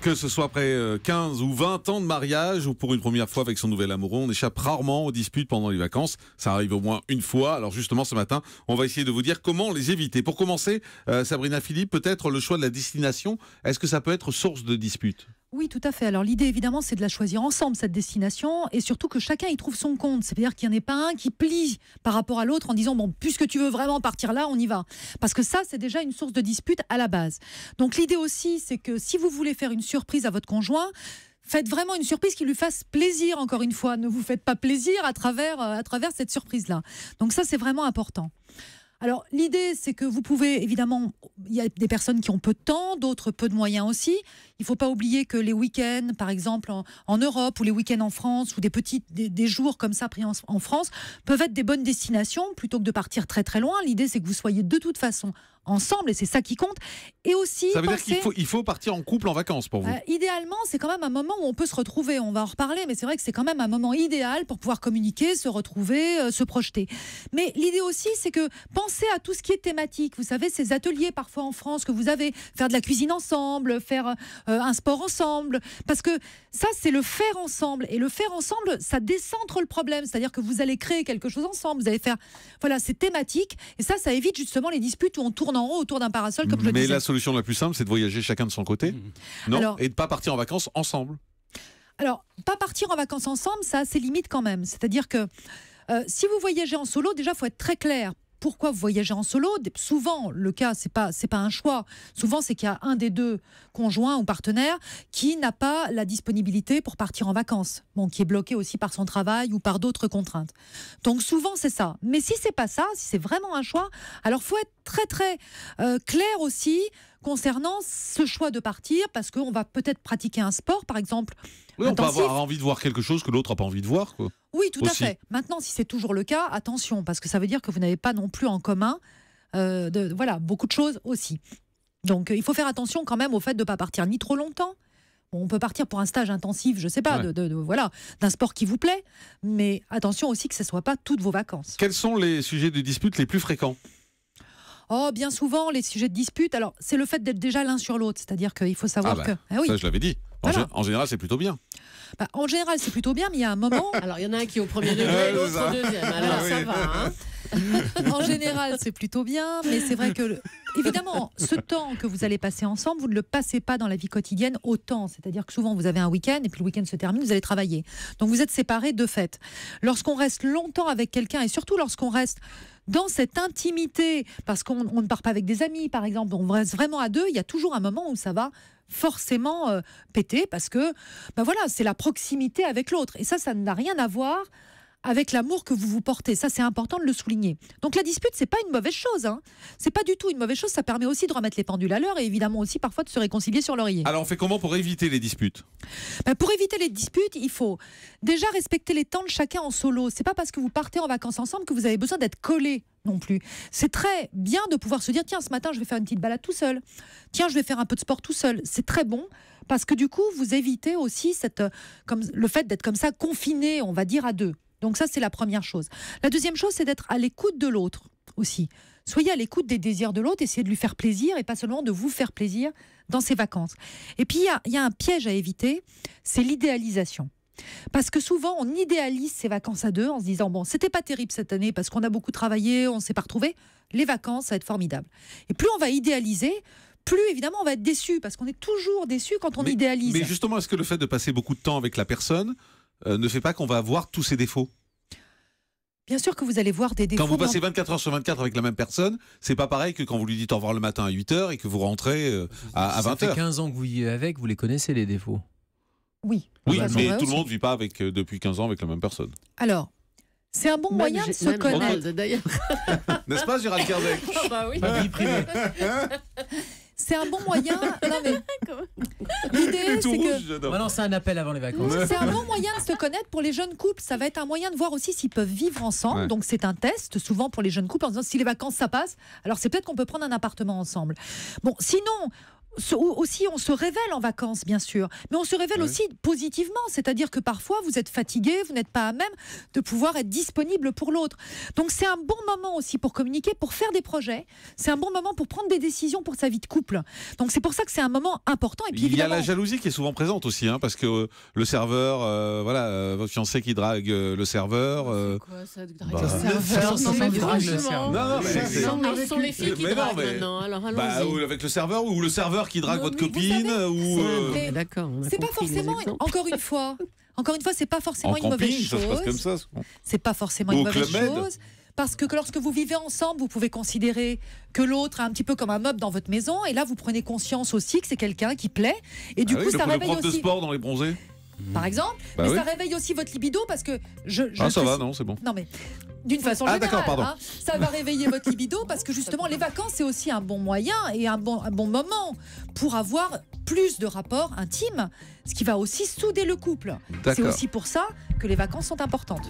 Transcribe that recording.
Que ce soit après 15 euh, ou 20 ans de mariage ou pour une première fois avec son nouvel amoureux, on échappe rarement aux disputes pendant les vacances. Ça arrive au moins une fois. Alors justement, ce matin, on va essayer de vous dire comment les éviter. Pour commencer, euh, Sabrina Philippe, peut-être le choix de la destination, est-ce que ça peut être source de disputes oui, tout à fait. Alors l'idée, évidemment, c'est de la choisir ensemble, cette destination, et surtout que chacun y trouve son compte. C'est-à-dire qu'il n'y en ait pas un qui plie par rapport à l'autre en disant, bon, puisque tu veux vraiment partir là, on y va. Parce que ça, c'est déjà une source de dispute à la base. Donc l'idée aussi, c'est que si vous voulez faire une surprise à votre conjoint, faites vraiment une surprise qui lui fasse plaisir, encore une fois. Ne vous faites pas plaisir à travers, euh, à travers cette surprise-là. Donc ça, c'est vraiment important. Alors l'idée, c'est que vous pouvez, évidemment, il y a des personnes qui ont peu de temps, d'autres peu de moyens aussi. Il ne faut pas oublier que les week-ends, par exemple, en, Europe ou les week-ends en France ou des petits des, jours comme ça pris en, France peuvent être des bonnes destinations plutôt que de partir très très loin. L'idée, c'est que vous soyez de toute façon ensemble et c'est ça qui compte. Et aussi, il faut partir en couple en vacances pour vous. Euh, idéalement, c'est quand même un moment où on peut se retrouver. On va en reparler, mais c'est vrai que c'est quand même un moment idéal pour pouvoir communiquer, se retrouver, euh, se projeter. Mais l'idée aussi, c'est que pense. Pensez à tout ce qui est thématique. Vous savez, ces ateliers parfois en France que vous avez, faire de la cuisine ensemble, faire euh, un sport ensemble, parce que ça, c'est le faire ensemble. Et le faire ensemble, ça décentre le problème, c'est-à-dire que vous allez créer quelque chose ensemble, vous allez faire, voilà, c'est thématique, et ça, ça évite justement les disputes où on tourne en haut autour d'un parasol, comme je Mais disais. Mais la solution la plus simple, c'est de voyager chacun de son côté, mmh. non Et de pas partir en vacances ensemble. Alors, pas partir en vacances ensemble, ça a ses limites quand même. C'est-à-dire que euh, si vous voyagez en solo, déjà, faut être très clair pourquoi voyager en solo. Souvent, le cas, c'est pas pas un choix. Souvent, c'est qu'il y a un des deux conjoints ou partenaires qui n'a pas la disponibilité pour partir en vacances, bon, qui est bloqué aussi par son travail ou par d'autres contraintes. Donc souvent, c'est ça. Mais si c'est pas ça, si c'est vraiment un choix, alors faut être très très euh, clair aussi concernant ce choix de partir parce qu'on va peut-être pratiquer un sport, par exemple. Oui, on peut avoir envie de voir quelque chose que l'autre n'a pas envie de voir, quoi. Oui, tout à fait. Maintenant, si c'est toujours le cas, attention, parce que ça veut dire que vous n'avez pas non plus en commun euh, voilà, beaucoup de choses aussi. Donc, euh, il faut faire attention quand même au fait de ne pas partir ni trop longtemps. on peut partir pour un stage intensif, je ne sais pas, de, voilà, d'un sport qui vous plaît, mais attention aussi que ce ne soit pas toutes vos vacances. Quels sont les sujets de dispute les plus fréquents Oh, bien souvent, les sujets de dispute, alors c'est le fait d'être déjà l'un sur l'autre, c'est-à-dire qu'il faut savoir ah bah, que... Eh oui. Ça, je l'avais dit. En, général, c'est plutôt bien. Bah, en général, c'est plutôt bien, mais il y a un moment. Alors, il y en a un qui est au premier degré, l'autre au deuxième. Alors, ah ça va. Hein en général, c'est plutôt bien, mais c'est vrai que, évidemment, ce temps que vous allez passer ensemble, vous ne le passez pas dans la vie quotidienne autant. C'est-à-dire que souvent, vous avez un week-end et puis le week-end se termine, vous allez travailler. Donc, vous êtes séparés de fait. Lorsqu'on reste longtemps avec quelqu'un et surtout lorsqu'on reste dans cette intimité, parce qu'on ne part pas avec des amis, par exemple, on reste vraiment à deux, il y a toujours un moment où ça va forcément euh, péter parce que bah voilà, c'est la proximité avec l'autre. Et ça, ça n'a rien à voir avec l'amour que vous vous portez. Ça, c'est important de le souligner. Donc la dispute, c'est pas une mauvaise chose. Hein. C'est pas du tout une mauvaise chose. Ça permet aussi de remettre les pendules à l'heure et évidemment aussi parfois de se réconcilier sur l'oreiller. Alors on fait comment pour éviter les disputes ben, Pour éviter les disputes, il faut déjà respecter les temps de chacun en solo. C'est pas parce que vous partez en vacances ensemble que vous avez besoin d'être collé non plus. C'est très bien de pouvoir se dire tiens, ce matin, je vais faire une petite balade tout seul. Tiens, je vais faire un peu de sport tout seul. C'est très bon parce que du coup, vous évitez aussi cette, euh, comme, le fait d'être comme ça confiné, on va dire, à deux. Donc ça, c'est la première chose. La deuxième chose, c'est d'être à l'écoute de l'autre aussi. Soyez à l'écoute des désirs de l'autre, essayez de lui faire plaisir et pas seulement de vous faire plaisir dans ses vacances. Et puis, il y, a un piège à éviter, c'est l'idéalisation. Parce que souvent, on idéalise ses vacances à deux en se disant, bon, c'était pas terrible cette année parce qu'on a beaucoup travaillé, on s'est pas retrouvé. Les vacances, ça va être formidable. Et plus on va idéaliser, plus évidemment on va être déçu parce qu'on est toujours déçu quand on idéalise. Mais justement, est-ce que le fait de passer beaucoup de temps avec la personne, euh, ne fait pas qu'on va voir tous ses défauts Bien sûr que vous allez voir des défauts. Quand vous passez 24 heures sur 24 avec la même personne, c'est pas pareil que quand vous lui dites au revoir le matin à 8 heures et que vous rentrez euh, à, 20 Ça fait 15 ans que vous vivez avec, vous les connaissez les défauts Oui. Oui, mais tout le monde ne vit pas avec, euh, depuis 15 ans avec la même personne. Alors, c'est un bon moyen de se connaître. D'ailleurs. N'est-ce pas, Gérald Kardec ah bah oui. c'est un bon moyen. L'idée, c'est que. Non, c'est un appel avant les vacances. C'est un bon moyen de se connaître pour les jeunes couples. Ça va être un moyen de voir aussi s'ils peuvent vivre ensemble. Donc, c'est un test, souvent pour les jeunes couples, en disant si les vacances, ça passe, alors c'est peut-être qu'on peut prendre un appartement ensemble. Bon, sinon aussi, on se révèle en vacances, bien sûr, mais on se révèle aussi positivement, c'est-à-dire que parfois vous êtes fatigué, vous n'êtes pas à même de pouvoir être disponible pour l'autre. Donc c'est un bon moment aussi pour communiquer, pour faire des projets, c'est un bon moment pour prendre des décisions pour sa vie de couple. Donc c'est pour ça que c'est un moment important. Et puis, Il y a la jalousie qui est souvent présente aussi, hein, parce que euh, le serveur, euh, voilà, euh, votre fiancé qui drague le serveur. Quoi, ça, bah, drague le serveur, non, Non, mais, c'est... les filles qui bah, avec le serveur ou le serveur qui drague votre copine ou. Euh, d'accord. C'est pas forcément. Encore une fois. Encore une fois, c'est pas forcément une mauvaise chose. C'est pas forcément une mauvaise chose. Parce que lorsque vous vivez ensemble, vous pouvez considérer que l'autre est un petit peu comme un meuble dans votre maison. Et là, vous prenez conscience aussi que c'est quelqu'un qui plaît. Et du ah coup, ça le réveille aussi. de sport dans les bronzés Mmh. par exemple. Bah mais ça réveille aussi votre libido parce que je. ah, ça va, non, c'est bon. Non, mais d'une façon ah, hein, ça va réveiller votre libido parce que justement, les vacances, c'est aussi un bon moyen et un bon, un bon moment pour avoir plus de rapports intimes, ce qui va aussi souder le couple. C'est aussi pour ça que les vacances sont importantes.